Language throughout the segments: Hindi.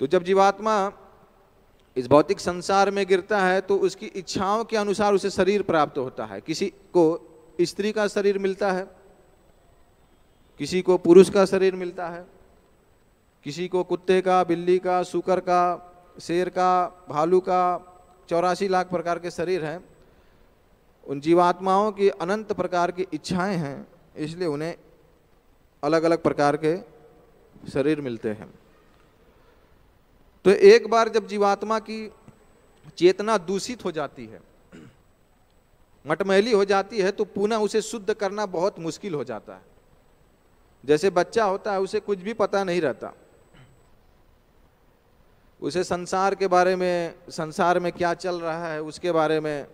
तो जब जीवात्मा इस भौतिक संसार में गिरता है तो उसकी इच्छाओं के अनुसार उसे शरीर प्राप्त होता है किसी को स्त्री का शरीर मिलता है किसी को पुरुष का शरीर मिलता है किसी को कुत्ते का बिल्ली का सुकर का शेर का भालू का चौरासी लाख प्रकार के शरीर हैं उन जीवात्माओं की अनंत प्रकार की इच्छाएं हैं इसलिए उन्हें अलग अलग प्रकार के शरीर मिलते हैं तो एक बार जब जीवात्मा की चेतना दूषित हो जाती है मटमैली हो जाती है तो पुनः उसे शुद्ध करना बहुत मुश्किल हो जाता है जैसे बच्चा होता है उसे कुछ भी पता नहीं रहता उसे संसार के बारे में संसार में क्या चल रहा है उसके बारे में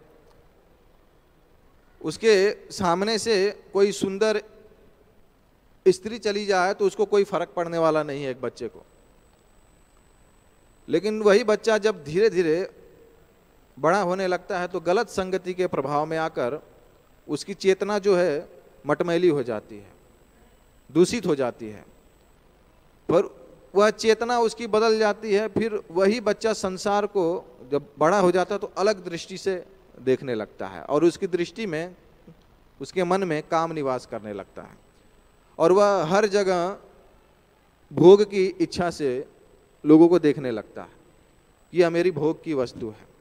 उसके सामने से कोई सुंदर स्त्री चली जाए तो उसको कोई फर्क पड़ने वाला नहीं है एक बच्चे को लेकिन वही बच्चा जब धीरे धीरे बड़ा होने लगता है तो गलत संगति के प्रभाव में आकर उसकी चेतना जो है मटमैली हो जाती है दूषित हो जाती है पर वह चेतना उसकी बदल जाती है फिर वही बच्चा संसार को जब बड़ा हो जाता है तो अलग दृष्टि से देखने लगता है और उसकी दृष्टि में उसके मन में काम निवास करने लगता है और वह हर जगह भोग की इच्छा से लोगों को देखने लगता है यह मेरी भोग की वस्तु है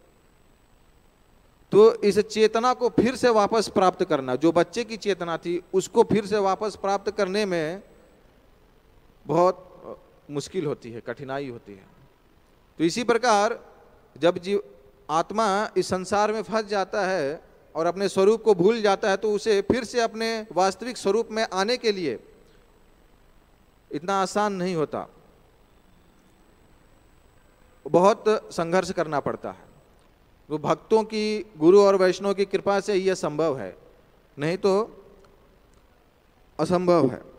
तो इस चेतना को फिर से वापस प्राप्त करना जो बच्चे की चेतना थी उसको फिर से वापस प्राप्त करने में बहुत मुश्किल होती है कठिनाई होती है तो इसी प्रकार जब जीव आत्मा इस संसार में फंस जाता है और अपने स्वरूप को भूल जाता है तो उसे फिर से अपने वास्तविक स्वरूप में आने के लिए इतना आसान नहीं होता बहुत संघर्ष करना पड़ता है तो भक्तों की गुरु और वैष्णव की कृपा से यह संभव है नहीं तो असंभव है